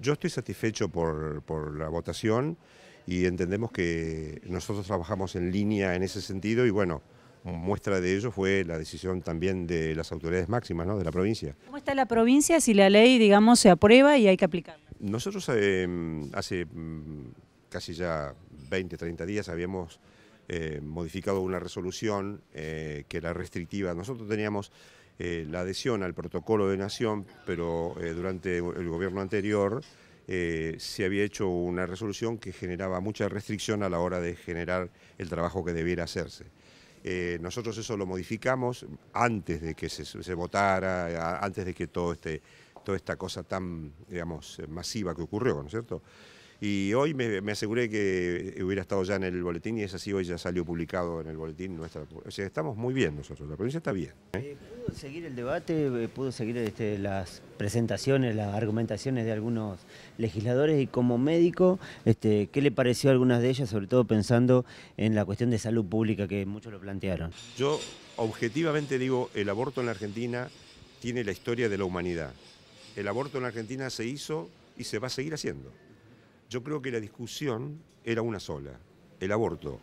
Yo estoy satisfecho por, la votación y entendemos que nosotros trabajamos en línea en ese sentido y bueno, muestra de ello fue la decisión también de las autoridades máximas de la provincia. ¿Cómo está la provincia si la ley, digamos, se aprueba y hay que aplicarla? Nosotros eh, hace mm, casi ya 20, 30 días habíamos eh, modificado una resolución eh, que era restrictiva. Nosotros teníamos eh, la adhesión al protocolo de nación, pero durante el gobierno anterior se había hecho una resolución que generaba mucha restricción a la hora de generar el trabajo que debiera hacerse. nosotros eso lo modificamos antes de que se, votara, antes de que todo este, toda esta cosa tan, digamos, masiva que ocurrió, ¿no es cierto? Y hoy me, aseguré que hubiera estado ya en el boletín y es así, hoy ya salió publicado en el boletín nuestra... O sea, estamos muy bien nosotros, la provincia está bien. ¿eh? Eh, ¿Pudo seguir el debate, eh, pudo seguir este, las presentaciones, las argumentaciones de algunos legisladores y como médico, este, ¿qué le pareció algunas de ellas, sobre todo pensando en la cuestión de salud pública que muchos lo plantearon? Yo objetivamente digo, el aborto en la Argentina tiene la historia de la humanidad. El aborto en la Argentina se hizo y se va a seguir haciendo. Yo creo que la discusión era una sola, el aborto.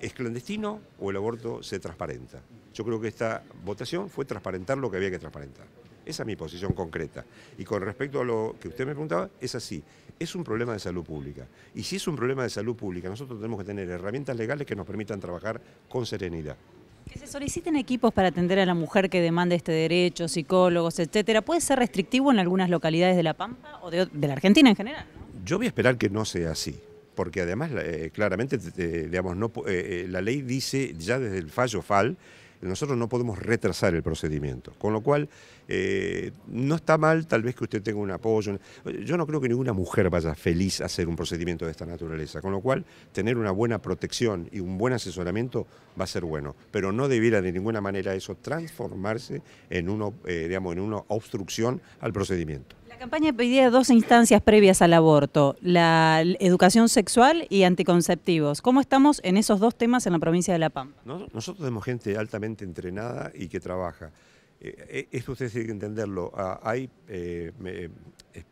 ¿Es clandestino o el aborto se transparenta? Yo creo que esta votación fue transparentar lo que había que transparentar. Esa es mi posición concreta. Y con respecto a lo que usted me preguntaba, es así. Es un problema de salud pública. Y si es un problema de salud pública, nosotros tenemos que tener herramientas legales que nos permitan trabajar con serenidad. Que se soliciten equipos para atender a la mujer que demande este derecho, psicólogos, etcétera, ¿puede ser restrictivo en algunas localidades de La Pampa o de, de la Argentina en general? Yo voy a esperar que no sea así, porque además eh, claramente, digamos, eh, eh, la ley dice ya desde el fallo FAL, nosotros no podemos retrasar el procedimiento, con lo cual no está mal tal vez que usted tenga un apoyo. Yo no creo que ninguna mujer vaya feliz a hacer un procedimiento de esta naturaleza, con lo cual tener una buena protección y un buen asesoramiento va a ser bueno, pero no debiera de ninguna manera eso transformarse en, uno, digamos, en una obstrucción al procedimiento. La campaña pedía dos instancias previas al aborto, la educación sexual y anticonceptivos. ¿Cómo estamos en esos dos temas en la provincia de La Pampa? Nosotros tenemos gente altamente entrenada y que trabaja. Eh, eh, esto ustedes tienen que entenderlo. Ah, hay eh,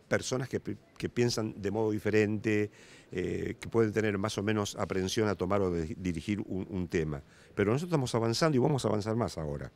personas que, piensan de modo diferente, que pueden tener más o menos aprehensión a tomar o dirigir un tema. Pero nosotros estamos avanzando y vamos a avanzar más ahora.